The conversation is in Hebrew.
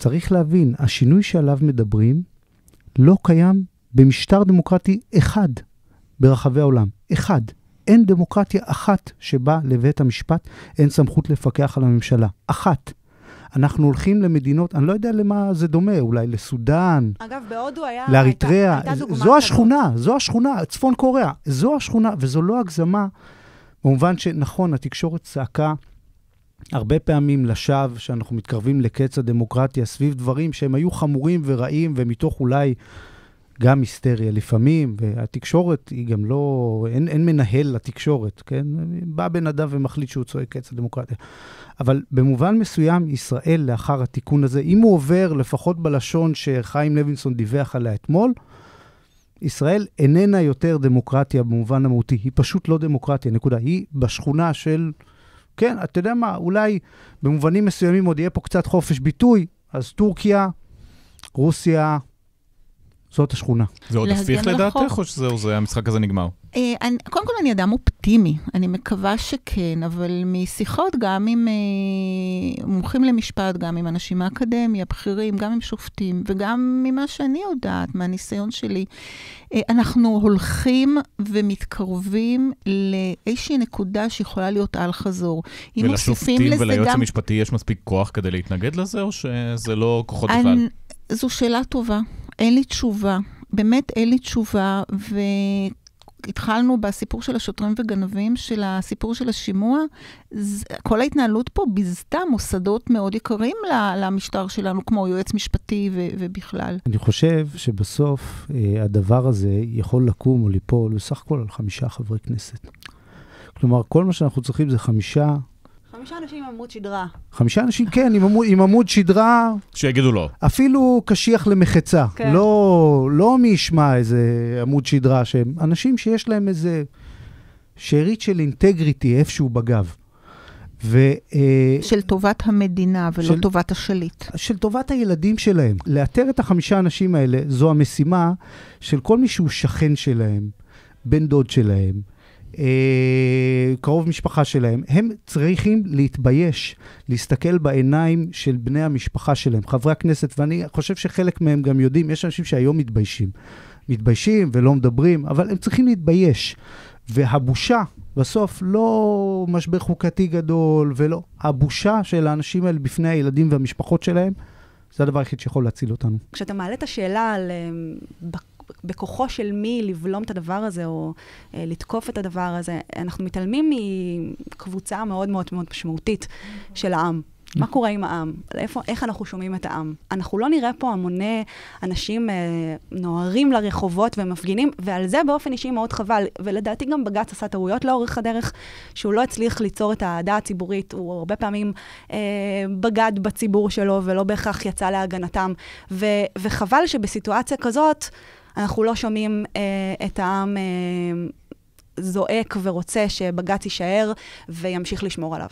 צריך להבין, השינוי שעליו מדברים לא קיים במשטר דמוקרטי אחד ברחבי העולם. אחד. אין דמוקרטיה אחת שבה לבית המשפט אין סמכות לפקח על הממשלה. אחת. אנחנו הולכים למדינות, אני לא יודע למה זה דומה, אולי לסודאן, אגב, בהודו היה... לאריתריאה. הייתה, הייתה זו השכונה, כזאת. זו השכונה, צפון קוריאה. זו השכונה, וזו לא הגזמה, במובן שנכון, התקשורת צעקה הרבה פעמים לשווא שאנחנו מתקרבים לקץ הדמוקרטיה סביב דברים שהם היו חמורים ורעים ומתוך אולי גם היסטריה לפעמים, והתקשורת היא גם לא, אין, אין מנהל לתקשורת, כן? בא בן אדם ומחליט שהוא צועק קץ הדמוקרטיה. אבל במובן מסוים, ישראל לאחר התיקון הזה, אם הוא עובר לפחות בלשון שחיים לוינסון דיווח עליה אתמול, ישראל איננה יותר דמוקרטיה במובן המהותי, היא פשוט לא דמוקרטיה, נקודה. היא בשכונה של... כן, אתה יודע מה, אולי במובנים מסוימים עוד יהיה פה קצת חופש ביטוי, אז טורקיה, רוסיה, זאת השכונה. זה עוד הפיך לדעתך, או שזהו, זה, המשחק הזה נגמר? אה, קודם כל, אני אדם אופטימי. אני מקווה שכן, אבל משיחות גם עם אה, מומחים למשפט, גם עם אנשים מהאקדמיה, בכירים, גם עם שופטים, וגם ממה שאני יודעת, מהניסיון שלי, אה, אנחנו הולכים ומתקרבים לאיזושהי נקודה שיכולה להיות אל-חזור. ולשופטים וליועץ המשפטי יש מספיק כוח כדי להתנגד לזה, או שזה לא כוחות בכלל? זו שאלה טובה. אין לי תשובה. באמת אין לי תשובה, והתחלנו בסיפור של השוטרים וגנבים, של הסיפור של השימוע. כל ההתנהלות פה ביזתה מוסדות מאוד יקרים למשטר שלנו, כמו יועץ משפטי ו- ובכלל. אני חושב שבסוף אה, הדבר הזה יכול לקום או ליפול בסך הכל על חמישה חברי כנסת. כלומר, כל מה שאנחנו צריכים זה חמישה חמישה אנשים עם עמוד שדרה. חמישה אנשים, כן, עם עמוד, שדרה... שיגידו לא. אפילו קשיח למחצה. כן. לא, לא, מי ישמע איזה עמוד שדרה, שהם אנשים שיש להם איזה שארית של אינטגריטי איפשהו בגב. ו... אה, של טובת המדינה ולא של, טובת השליט. של טובת הילדים שלהם. לאתר את החמישה אנשים האלה זו המשימה של כל מי שהוא שכן שלהם, בן דוד שלהם, אה, קרוב משפחה שלהם, הם צריכים להתבייש, להסתכל בעיניים של בני המשפחה שלהם, חברי הכנסת, ואני חושב שחלק מהם גם יודעים, יש אנשים שהיום מתביישים. מתביישים ולא מדברים, אבל הם צריכים להתבייש. והבושה, בסוף, לא משבר חוקתי גדול ולא, הבושה של האנשים האלה בפני הילדים והמשפחות שלהם, זה הדבר היחיד שיכול להציל אותנו. כשאתה מעלה את השאלה על אה, בכוחו של מי לבלום את הדבר הזה, או אה, לתקוף את הדבר הזה. אנחנו מתעלמים מקבוצה מאוד מאוד מאוד משמעותית של העם. מה נכון. קורה עם העם? איפה, איך אנחנו שומעים את העם? אנחנו לא נראה פה המוני אנשים אה, נוהרים לרחובות ומפגינים, ועל זה באופן אישי מאוד חבל. ולדעתי גם בג"ץ עשה טעויות לאורך הדרך, שהוא לא הצליח ליצור את האהדה הציבורית, הוא הרבה פעמים אה, בגד בציבור שלו ולא בהכרח יצא להגנתם. ו, וחבל שבסיטואציה כזאת... אנחנו לא שומעים אה, את העם אה, זועק ורוצה שבג"ץ יישאר וימשיך לשמור עליו.